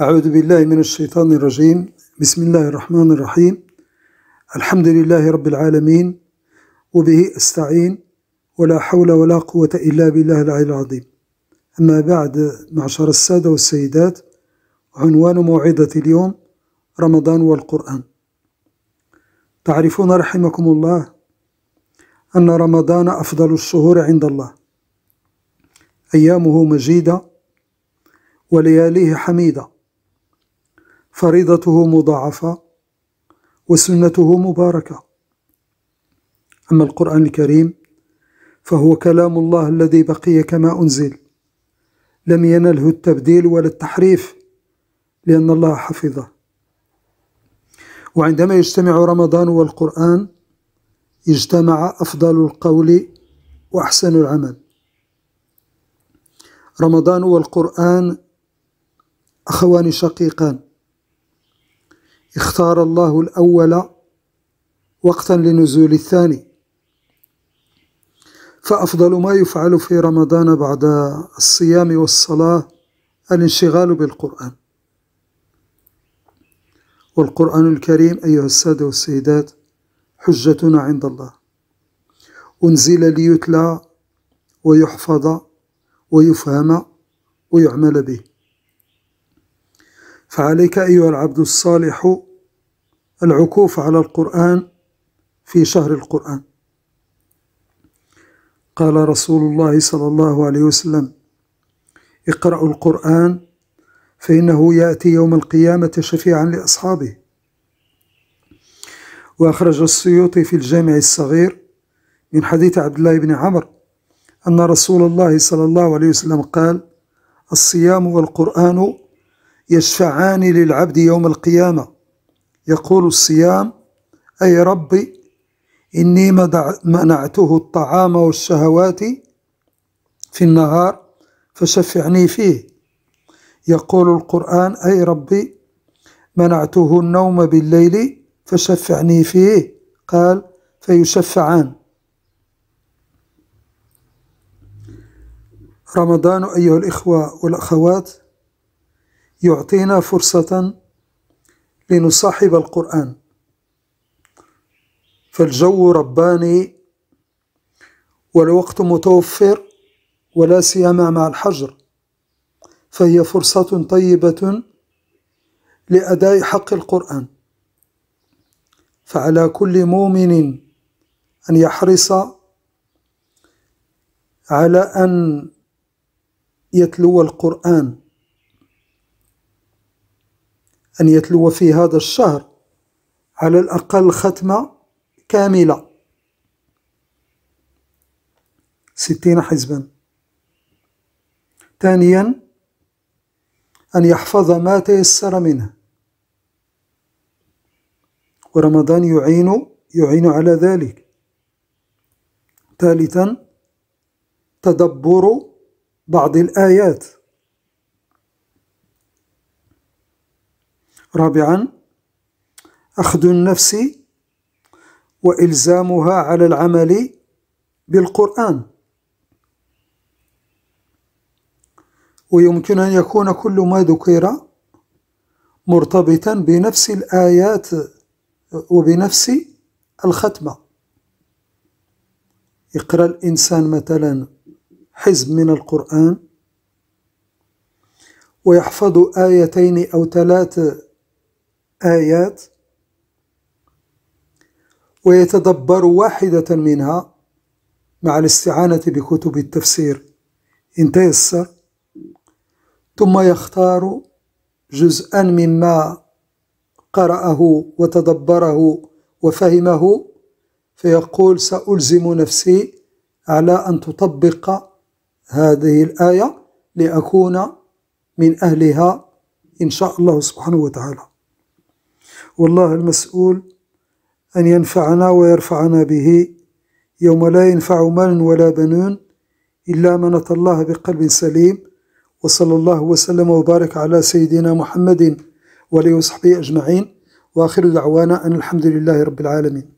أعوذ بالله من الشيطان الرجيم بسم الله الرحمن الرحيم الحمد لله رب العالمين وبه أستعين ولا حول ولا قوة إلا بالله العلي العظيم أما بعد معشر السادة والسيدات عنوان موعظة اليوم رمضان والقرآن تعرفون رحمكم الله أن رمضان أفضل الشهور عند الله أيامه مجيدة ولياليه حميده فريضته مضاعفة وسنته مباركة أما القرآن الكريم فهو كلام الله الذي بقي كما أنزل لم ينله التبديل ولا التحريف لأن الله حفظه وعندما يجتمع رمضان والقرآن اجتمع أفضل القول وأحسن العمل رمضان والقرآن أخوان شقيقان اختار الله الأول وقتا لنزول الثاني فأفضل ما يفعل في رمضان بعد الصيام والصلاة الانشغال بالقرآن والقرآن الكريم أيها السادة والسيدات حجتنا عند الله أنزل ليتلى ويحفظ ويفهم ويعمل به فعليك أيها العبد الصالح العكوف على القرآن في شهر القرآن قال رسول الله صلى الله عليه وسلم اقرأوا القرآن فإنه يأتي يوم القيامة شفيعا لأصحابه وأخرج السيوطي في الجامع الصغير من حديث عبد الله بن عمر أن رسول الله صلى الله عليه وسلم قال الصيام والقرآن يشفعان للعبد يوم القيامة يقول الصيام أي ربي إني منعته الطعام والشهوات في النهار فشفعني فيه يقول القرآن أي ربي منعته النوم بالليل فشفعني فيه قال فيشفعان رمضان أيها الإخوة والأخوات يعطينا فرصة لنصاحب القرآن فالجو رباني والوقت متوفر ولا سيما مع الحجر فهي فرصة طيبة لأداء حق القرآن فعلى كل مؤمن أن يحرص على أن يتلو القرآن أن يتلو في هذا الشهر على الأقل ختمة كاملة ستين حزبا ثانيا أن يحفظ ما تيسر منه ورمضان يعين يعين على ذلك ثالثا تدبر بعض الآيات رابعا أخذ النفس وإلزامها على العمل بالقرآن ويمكن أن يكون كل ما ذكر مرتبطا بنفس الآيات وبنفس الختمة يقرأ الإنسان مثلا حزب من القرآن ويحفظ آيتين أو ثلاث آيات ويتدبر واحدة منها مع الاستعانة بكتب التفسير إن تيسر ثم يختار جزءا مما قرأه وتدبره وفهمه فيقول سألزم نفسي على أن تطبق هذه الآية لأكون من أهلها إن شاء الله سبحانه وتعالى والله المسؤول أن ينفعنا ويرفعنا به يوم لا ينفع مال ولا بنون إلا من أتى الله بقلب سليم وصلى الله وسلم وبارك على سيدنا محمد وليه وصحبه أجمعين وآخر دعوانا أن الحمد لله رب العالمين